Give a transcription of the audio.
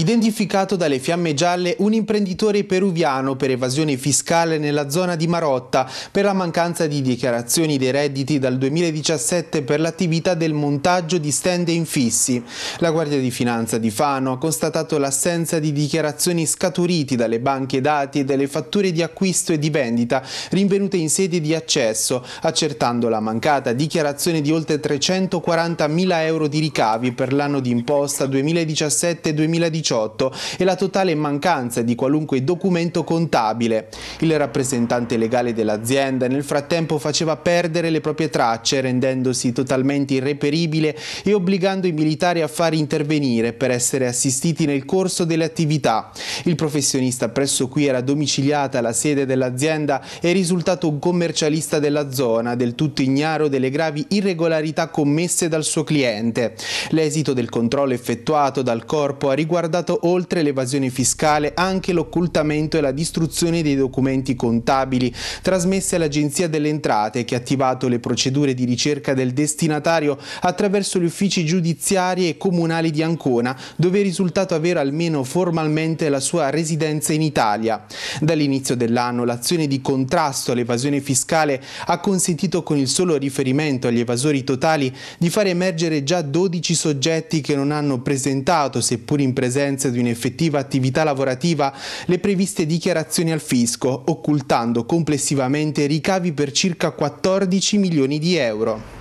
Identificato dalle fiamme gialle un imprenditore peruviano per evasione fiscale nella zona di Marotta per la mancanza di dichiarazioni dei redditi dal 2017 per l'attività del montaggio di stand infissi. La Guardia di Finanza di Fano ha constatato l'assenza di dichiarazioni scaturiti dalle banche dati e dalle fatture di acquisto e di vendita rinvenute in sede di accesso, accertando la mancata dichiarazione di oltre 340.000 euro di ricavi per l'anno di imposta 2017-2018 2018 e la totale mancanza di qualunque documento contabile. Il rappresentante legale dell'azienda nel frattempo faceva perdere le proprie tracce rendendosi totalmente irreperibile e obbligando i militari a far intervenire per essere assistiti nel corso delle attività. Il professionista presso cui era domiciliata la sede dell'azienda è risultato un commercialista della zona, del tutto ignaro delle gravi irregolarità commesse dal suo cliente. L'esito del controllo effettuato dal corpo ha riguardato portato oltre l'evasione fiscale anche l'occultamento e la distruzione dei documenti contabili trasmessi all'Agenzia delle Entrate che ha attivato le procedure di ricerca del destinatario attraverso gli uffici giudiziari e comunali di Ancona dove è risultato avere almeno formalmente la sua residenza in Italia. Dall'inizio dell'anno l'azione di contrasto all'evasione fiscale ha consentito con il solo riferimento agli evasori totali di far emergere già 12 soggetti che non hanno presentato, seppur in presenza presenza di un'effettiva attività lavorativa le previste dichiarazioni al fisco, occultando complessivamente ricavi per circa 14 milioni di euro.